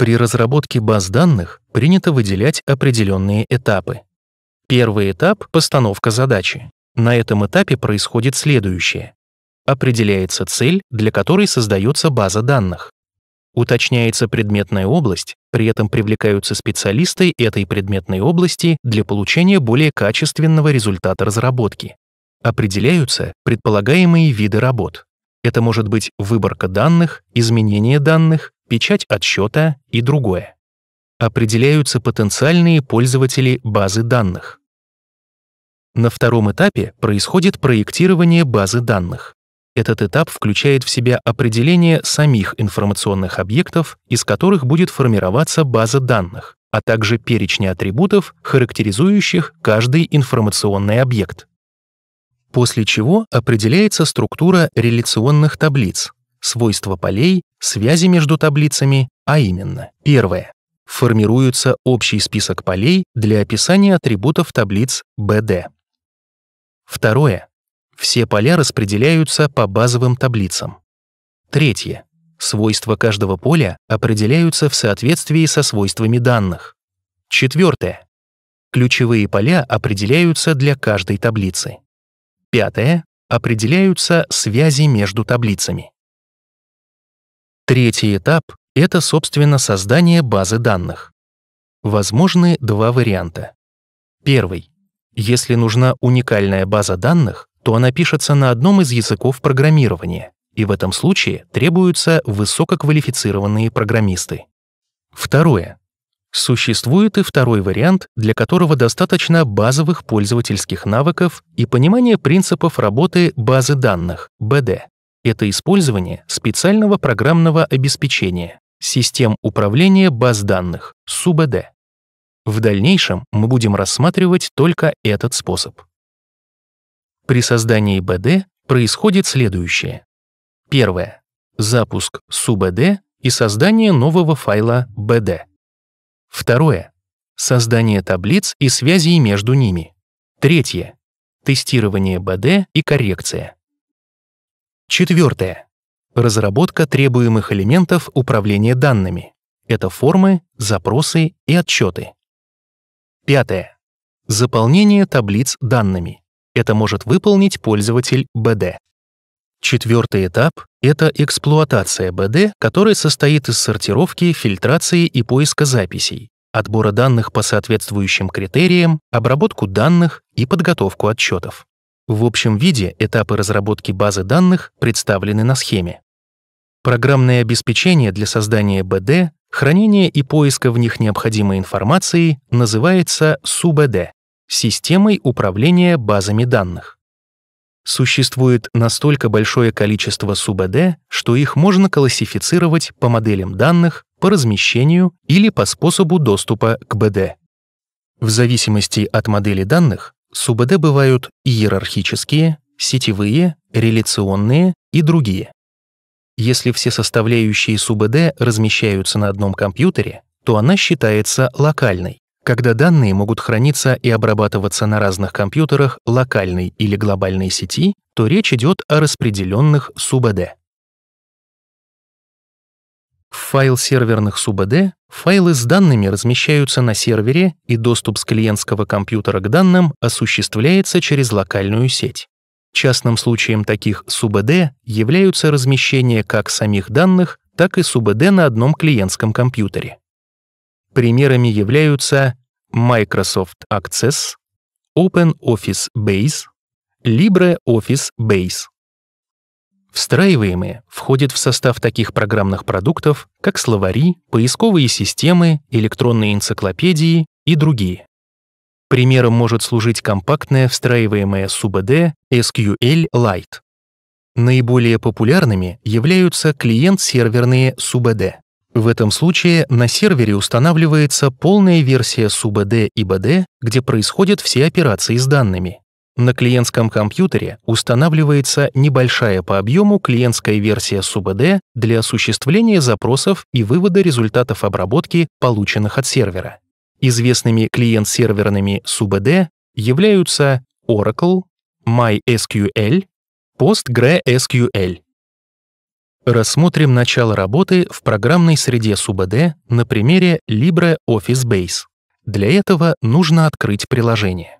При разработке баз данных принято выделять определенные этапы. Первый этап — постановка задачи. На этом этапе происходит следующее. Определяется цель, для которой создается база данных. Уточняется предметная область, при этом привлекаются специалисты этой предметной области для получения более качественного результата разработки. Определяются предполагаемые виды работ. Это может быть выборка данных, изменение данных, печать отсчета и другое. Определяются потенциальные пользователи базы данных. На втором этапе происходит проектирование базы данных. Этот этап включает в себя определение самих информационных объектов, из которых будет формироваться база данных, а также перечни атрибутов, характеризующих каждый информационный объект. После чего определяется структура реляционных таблиц, свойства полей, связи между таблицами, а именно. Первое. Формируется общий список полей для описания атрибутов таблиц BD. Второе. Все поля распределяются по базовым таблицам. Третье. Свойства каждого поля определяются в соответствии со свойствами данных. Четвертое. Ключевые поля определяются для каждой таблицы. Пятое. Определяются связи между таблицами. Третий этап — это, собственно, создание базы данных. Возможны два варианта. Первый. Если нужна уникальная база данных, то она пишется на одном из языков программирования, и в этом случае требуются высококвалифицированные программисты. Второе. Существует и второй вариант, для которого достаточно базовых пользовательских навыков и понимания принципов работы базы данных, БД это использование специального программного обеспечения, систем управления баз данных, СУБД. В дальнейшем мы будем рассматривать только этот способ. При создании БД происходит следующее. Первое. Запуск СУБД и создание нового файла BD. Второе. Создание таблиц и связей между ними. Третье. Тестирование БД и коррекция. Четвертое. Разработка требуемых элементов управления данными. Это формы, запросы и отчеты. Пятое. Заполнение таблиц данными. Это может выполнить пользователь БД. Четвертый этап — это эксплуатация БД, которая состоит из сортировки, фильтрации и поиска записей, отбора данных по соответствующим критериям, обработку данных и подготовку отчетов. В общем виде этапы разработки базы данных представлены на схеме. Программное обеспечение для создания БД, хранения и поиска в них необходимой информации называется СУБД — системой управления базами данных. Существует настолько большое количество СУБД, что их можно классифицировать по моделям данных, по размещению или по способу доступа к БД. В зависимости от модели данных СУБД бывают иерархические, сетевые, реляционные и другие. Если все составляющие СУБД размещаются на одном компьютере, то она считается локальной, когда данные могут храниться и обрабатываться на разных компьютерах локальной или глобальной сети, то речь идет о распределенных СУБД файл серверных СУБД, файлы с данными размещаются на сервере, и доступ с клиентского компьютера к данным осуществляется через локальную сеть. Частным случаем таких СУБД являются размещение как самих данных, так и СУБД на одном клиентском компьютере. Примерами являются Microsoft Access, OpenOffice Base, LibreOffice Base. Встраиваемые входят в состав таких программных продуктов, как словари, поисковые системы, электронные энциклопедии и другие. Примером может служить компактная встраиваемая СУБД SQL Lite. Наиболее популярными являются клиент-серверные СУБД. В этом случае на сервере устанавливается полная версия СУБД и БД, где происходят все операции с данными, на клиентском компьютере устанавливается небольшая по объему клиентская версия СУБД для осуществления запросов и вывода результатов обработки, полученных от сервера. Известными клиент-серверными СУБД являются Oracle, MySQL, PostgreSQL. Рассмотрим начало работы в программной среде СУБД на примере LibreOffice Base. Для этого нужно открыть приложение.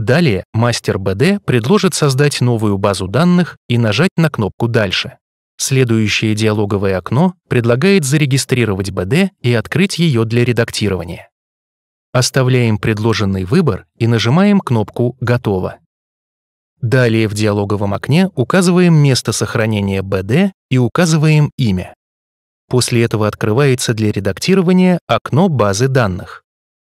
Далее мастер БД предложит создать новую базу данных и нажать на кнопку «Дальше». Следующее диалоговое окно предлагает зарегистрировать БД и открыть ее для редактирования. Оставляем предложенный выбор и нажимаем кнопку «Готово». Далее в диалоговом окне указываем место сохранения БД и указываем имя. После этого открывается для редактирования окно базы данных.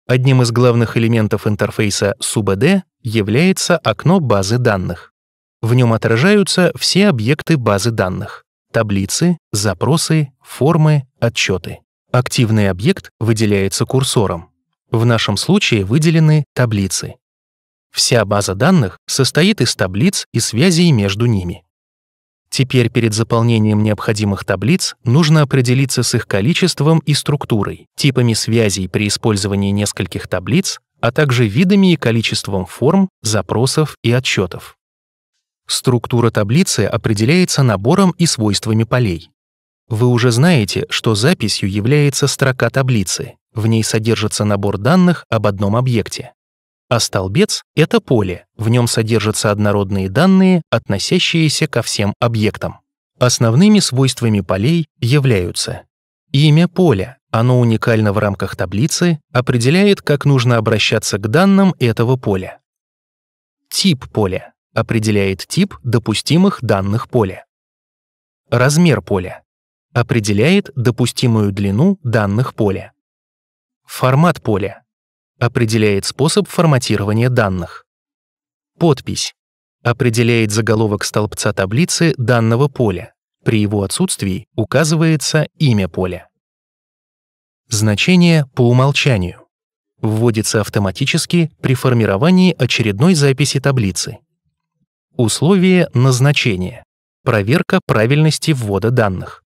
Одним из главных элементов интерфейса СУБД является окно базы данных. В нем отражаются все объекты базы данных — таблицы, запросы, формы, отчеты. Активный объект выделяется курсором. В нашем случае выделены таблицы. Вся база данных состоит из таблиц и связей между ними. Теперь перед заполнением необходимых таблиц нужно определиться с их количеством и структурой, типами связей при использовании нескольких таблиц, а также видами и количеством форм, запросов и отчетов. Структура таблицы определяется набором и свойствами полей. Вы уже знаете, что записью является строка таблицы, в ней содержится набор данных об одном объекте. А столбец — это поле, в нем содержатся однородные данные, относящиеся ко всем объектам. Основными свойствами полей являются Имя поля, оно уникально в рамках таблицы, определяет, как нужно обращаться к данным этого поля. Тип поля определяет тип допустимых данных поля. Размер поля определяет допустимую длину данных поля. Формат поля определяет способ форматирования данных. Подпись определяет заголовок столбца таблицы данного поля, при его отсутствии указывается имя поля. Значение по умолчанию вводится автоматически при формировании очередной записи таблицы. Условие назначения. Проверка правильности ввода данных.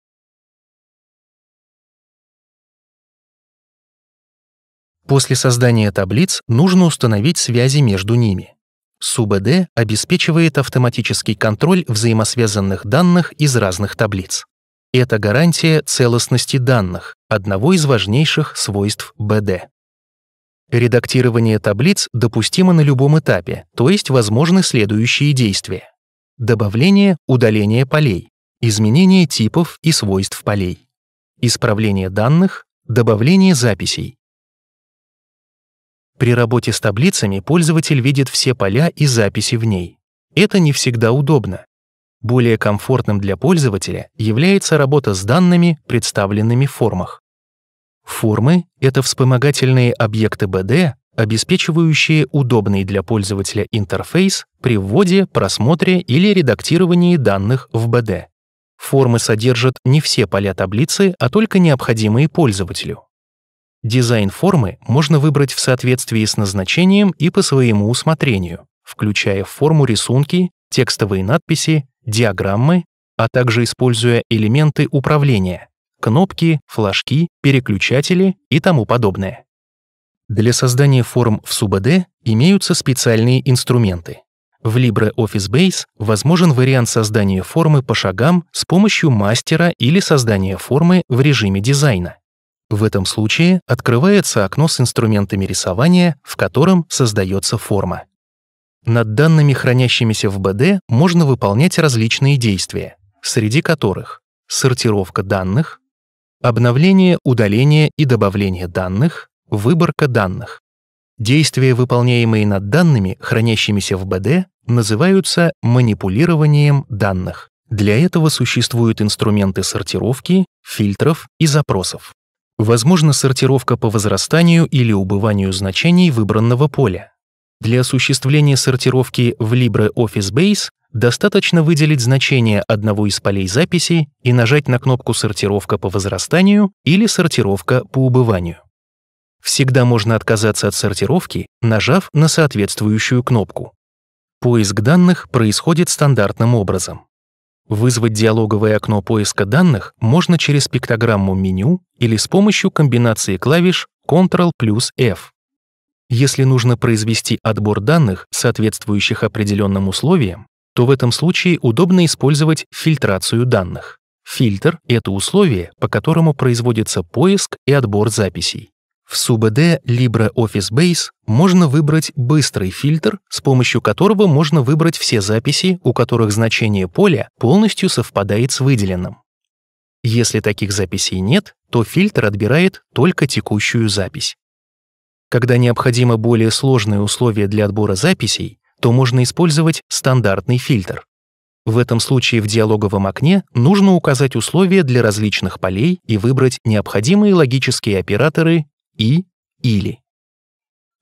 После создания таблиц нужно установить связи между ними. СУБД обеспечивает автоматический контроль взаимосвязанных данных из разных таблиц. Это гарантия целостности данных, одного из важнейших свойств БД. Редактирование таблиц допустимо на любом этапе, то есть возможны следующие действия. Добавление, удаление полей, изменение типов и свойств полей, исправление данных, добавление записей, при работе с таблицами пользователь видит все поля и записи в ней. Это не всегда удобно. Более комфортным для пользователя является работа с данными, представленными в формах. Формы — это вспомогательные объекты БД, обеспечивающие удобный для пользователя интерфейс при вводе, просмотре или редактировании данных в БД. Формы содержат не все поля таблицы, а только необходимые пользователю. Дизайн формы можно выбрать в соответствии с назначением и по своему усмотрению, включая в форму рисунки, текстовые надписи, диаграммы, а также используя элементы управления — кнопки, флажки, переключатели и тому подобное. Для создания форм в SubD имеются специальные инструменты. В LibreOffice Base возможен вариант создания формы по шагам с помощью мастера или создания формы в режиме дизайна. В этом случае открывается окно с инструментами рисования, в котором создается форма. Над данными, хранящимися в БД, можно выполнять различные действия, среди которых сортировка данных, обновление, удаление и добавление данных, выборка данных. Действия, выполняемые над данными, хранящимися в БД, называются манипулированием данных. Для этого существуют инструменты сортировки, фильтров и запросов. Возможно сортировка по возрастанию или убыванию значений выбранного поля. Для осуществления сортировки в LibreOffice Base достаточно выделить значение одного из полей записи и нажать на кнопку «Сортировка по возрастанию» или «Сортировка по убыванию». Всегда можно отказаться от сортировки, нажав на соответствующую кнопку. Поиск данных происходит стандартным образом. Вызвать диалоговое окно поиска данных можно через пиктограмму меню или с помощью комбинации клавиш Ctrl плюс F. Если нужно произвести отбор данных, соответствующих определенным условиям, то в этом случае удобно использовать фильтрацию данных. Фильтр — это условие, по которому производится поиск и отбор записей. В СУБД LibreOffice Base можно выбрать быстрый фильтр, с помощью которого можно выбрать все записи, у которых значение поля полностью совпадает с выделенным. Если таких записей нет, то фильтр отбирает только текущую запись. Когда необходимо более сложные условия для отбора записей, то можно использовать стандартный фильтр. В этом случае в диалоговом окне нужно указать условия для различных полей и выбрать необходимые логические операторы и или.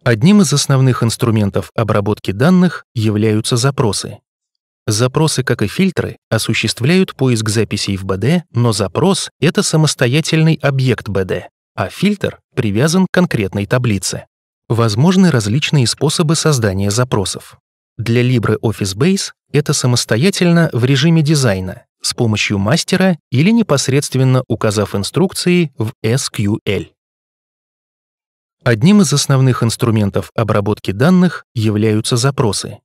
Одним из основных инструментов обработки данных являются запросы. Запросы, как и фильтры, осуществляют поиск записей в БД, но запрос — это самостоятельный объект БД, а фильтр привязан к конкретной таблице. Возможны различные способы создания запросов. Для LibreOffice Base это самостоятельно в режиме дизайна с помощью мастера или непосредственно указав инструкции в SQL. Одним из основных инструментов обработки данных являются запросы.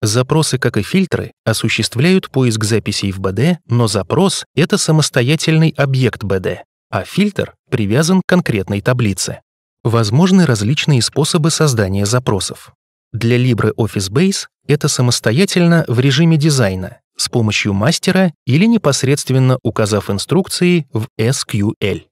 Запросы, как и фильтры, осуществляют поиск записей в БД, но запрос — это самостоятельный объект БД, а фильтр привязан к конкретной таблице. Возможны различные способы создания запросов. Для LibreOffice Base это самостоятельно в режиме дизайна, с помощью мастера или непосредственно указав инструкции в SQL.